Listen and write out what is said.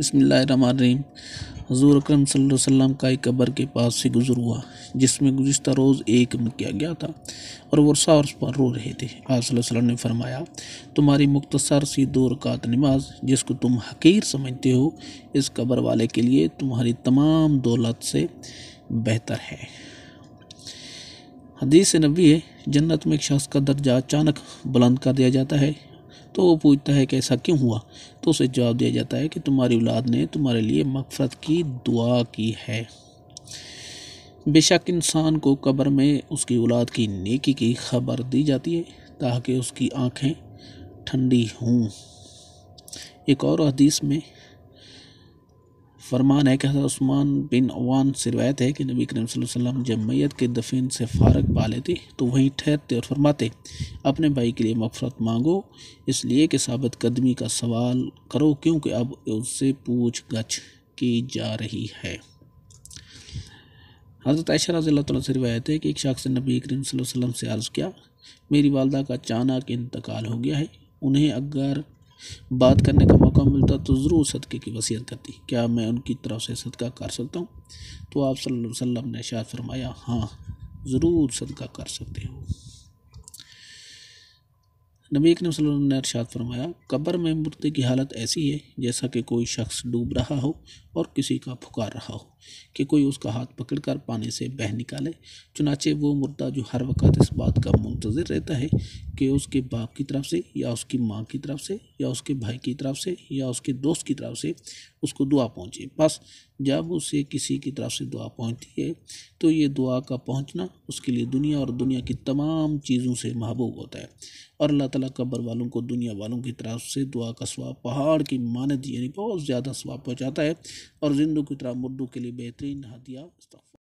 बसमीम हजूर अक्रम सल्लम का एक कब्र के पास से गुज़र हुआ जिसमें गुज्त रोज़ एक में किया गया था और वर्षा सार्स पर रो रहे थे आसलम ने फरमाया तुम्हारी मुख्तसर सी दो रकात नमाज जिसको तुम हकीर समझते हो इस कब्र वाले के लिए तुम्हारी तमाम दौलत से बेहतर है हदीस नबी है जन्नत में एक शख्स का दर्जा अचानक बुलंद कर दिया जाता है तो वो पूछता है कि ऐसा क्यों हुआ तो उसे जवाब दिया जाता है कि तुम्हारी औलाद ने तुम्हारे लिए मफ़रत की दुआ की है बेशक इंसान को कब्र में उसकी औलाद की नेकी की खबर दी जाती है ताकि उसकी आँखें ठंडी हों एक और हदीस में फरमान है कि हज़रत उस्मान बिन अवान से रवायत है कि नबी करीम वसल्लम जब मैत के दफ़िन से फारग पा लेते तो वहीं ठहरते और फरमाते अपने भाई के लिए मफरत मांगो इसलिए कि साबित कदमी का सवाल करो क्योंकि अब उससे पूछ गछ की जा रही है हज़रत आयशा रज़ी से रवायत है कि एक शख्स ने नबी करीम वसल्लम से अर्ज़ किया मेरी वालदा का अचानक इंतकाल हो गया है उन्हें अगर बात करने का मौका मिलता तो ज़रूर सदक़े की वसीयत करती क्या मैं उनकी तरफ से सदका कर सकता हूँ तो आप सल्लल्लाहु अलैहि वसल्लम ने शायद फरमाया हाँ ज़रूर सदका कर सकते हो नबी अकरम वसल्लम ने अरशाद फरमाया कब्र में मुर्दे की हालत ऐसी है जैसा कि कोई शख्स डूब रहा हो और किसी का पुकार रहा हो कि कोई उसका हाथ पकड़कर पानी से बह निकाले चुनाचे वो मुर्दा जो हर वक्त इस बात का मुंतज़र रहता है कि उसके बाप की तरफ से या उसकी माँ की तरफ से या उसके भाई की तरफ से या उसके दोस्त की तरफ से उसको दुआ पहुँचे बस जब उसे किसी की तरफ से दुआ पहुँचती है तो ये दुआ का पहुँचना उसके लिए दुनिया और दुनिया की तमाम चीज़ों से महबूब होता है और अल्लाह ताला कब्र वालों को दुनिया वालों की तरफ से दुआ का स्वाब पहाड़ की मानद यानी बहुत ज़्यादा स्वाब पहुँचाता है और जिंदों की तरह मुर्दों के लिए बेहतरीन हदिया